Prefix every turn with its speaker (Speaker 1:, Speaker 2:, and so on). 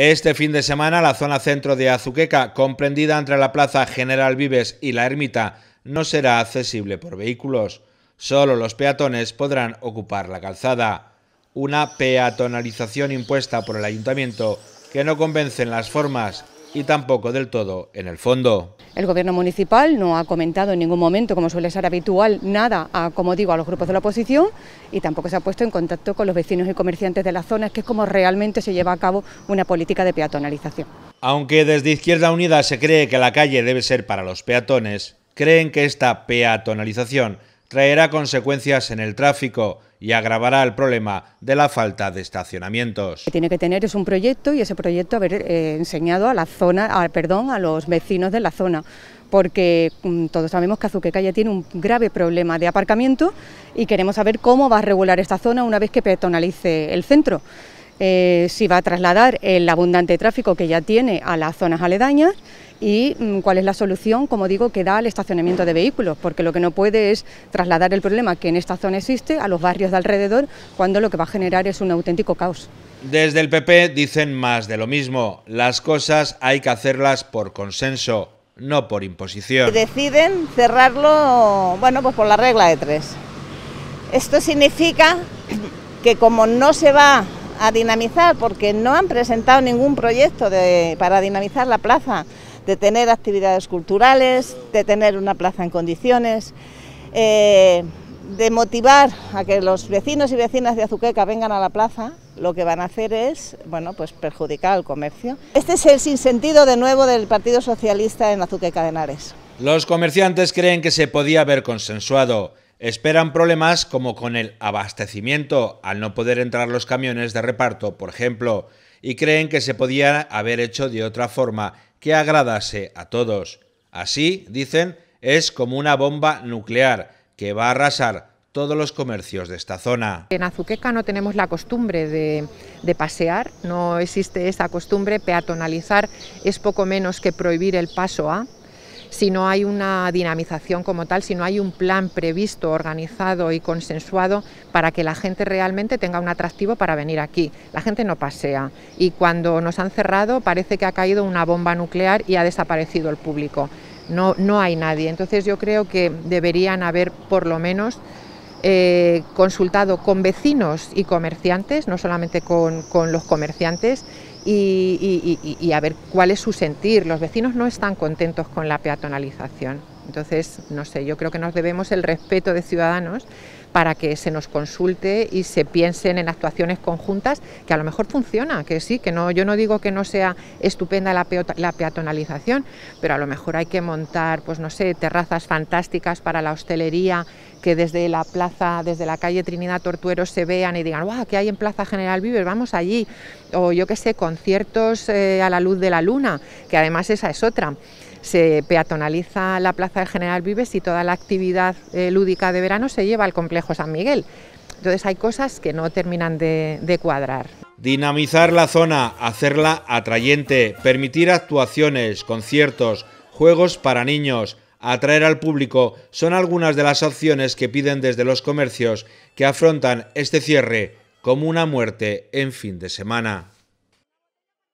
Speaker 1: Este fin de semana la zona centro de Azuqueca, comprendida entre la Plaza General Vives y la Ermita, no será accesible por vehículos. Solo los peatones podrán ocupar la calzada. Una peatonalización impuesta por el ayuntamiento que no en las formas y tampoco del todo en el fondo. El gobierno
Speaker 2: municipal no ha comentado en ningún momento, como suele ser habitual, nada, a, como digo, a los grupos de la oposición y tampoco se ha puesto en contacto con los vecinos y comerciantes de la zona. que es como realmente se lleva a cabo una política de peatonalización.
Speaker 1: Aunque desde Izquierda Unida se cree que la calle debe ser para los peatones, creen que esta peatonalización traerá consecuencias en el tráfico y agravará el problema de la falta de estacionamientos. Lo que tiene que tener es un proyecto
Speaker 2: y ese proyecto haber eh, enseñado a la zona, perdón, a los vecinos de la zona, porque mm, todos sabemos que Azuqueca tiene un grave problema de aparcamiento y queremos saber cómo va a regular esta zona una vez que peatonalice el centro. Eh, si va a trasladar el abundante tráfico que ya tiene a las zonas aledañas y mm, cuál es la solución, como digo, que da al estacionamiento de vehículos, porque lo que no puede es trasladar el problema que en esta zona existe a los barrios de alrededor, cuando lo que va a generar es un auténtico caos.
Speaker 1: Desde el PP dicen más de lo mismo, las cosas hay que hacerlas por consenso, no por imposición.
Speaker 3: Deciden cerrarlo, bueno, pues por la regla de tres. Esto significa que como no se va a dinamizar, porque no han presentado ningún proyecto de, para dinamizar la plaza, de tener actividades culturales, de tener una plaza en condiciones, eh, de motivar a que los vecinos y vecinas de Azuqueca vengan a la plaza, lo que van a hacer es, bueno, pues perjudicar al comercio. Este es el sinsentido de nuevo del Partido Socialista en Azuqueca de Henares.
Speaker 1: Los comerciantes creen que se podía haber consensuado Esperan problemas como con el abastecimiento al no poder entrar los camiones de reparto, por ejemplo, y creen que se podía haber hecho de otra forma que agradase a todos. Así, dicen, es como una bomba nuclear que va a arrasar todos los comercios de esta zona.
Speaker 4: En Azuqueca no tenemos la costumbre de, de, pasear, no existe esa costumbre, peatonalizar es poco menos que prohibir el paso a, si no hay una dinamización como tal, si no hay un plan previsto, organizado y consensuado para que la gente realmente tenga un atractivo para venir aquí. La gente no pasea y cuando nos han cerrado parece que ha caído una bomba nuclear y ha desaparecido el público. No, no hay nadie. Entonces yo creo que deberían haber por lo menos eh, consultado con vecinos y comerciantes, no solamente con, con los comerciantes, y, a ver cuál es su sentir. Los vecinos no están contentos con la peatonalización. Entonces, no sé, yo creo que nos debemos el respeto de ciudadanos para que se nos consulte y se piensen en actuaciones conjuntas que a lo mejor funciona, que sí, que no, yo no digo que no sea estupenda la, peatonalización, pero a lo mejor hay que montar, pues no sé, terrazas fantásticas para la hostelería, que desde la plaza, desde la calle Trinidad Tortuero se vean y digan, ¡guau! ¿Qué hay en Plaza General Vives? Vamos allí. O yo qué sé, conciertos eh, a la luz de la luna, que además esa es otra se peatonaliza la plaza del General Vives y toda la actividad eh, lúdica de verano se lleva al complejo San Miguel. Entonces hay cosas que no terminan de, de cuadrar.
Speaker 1: Dinamizar la zona, hacerla atrayente, permitir actuaciones, conciertos, juegos para niños, atraer al público, son algunas de las opciones que piden desde los comercios que afrontan este cierre como una muerte en fin de semana.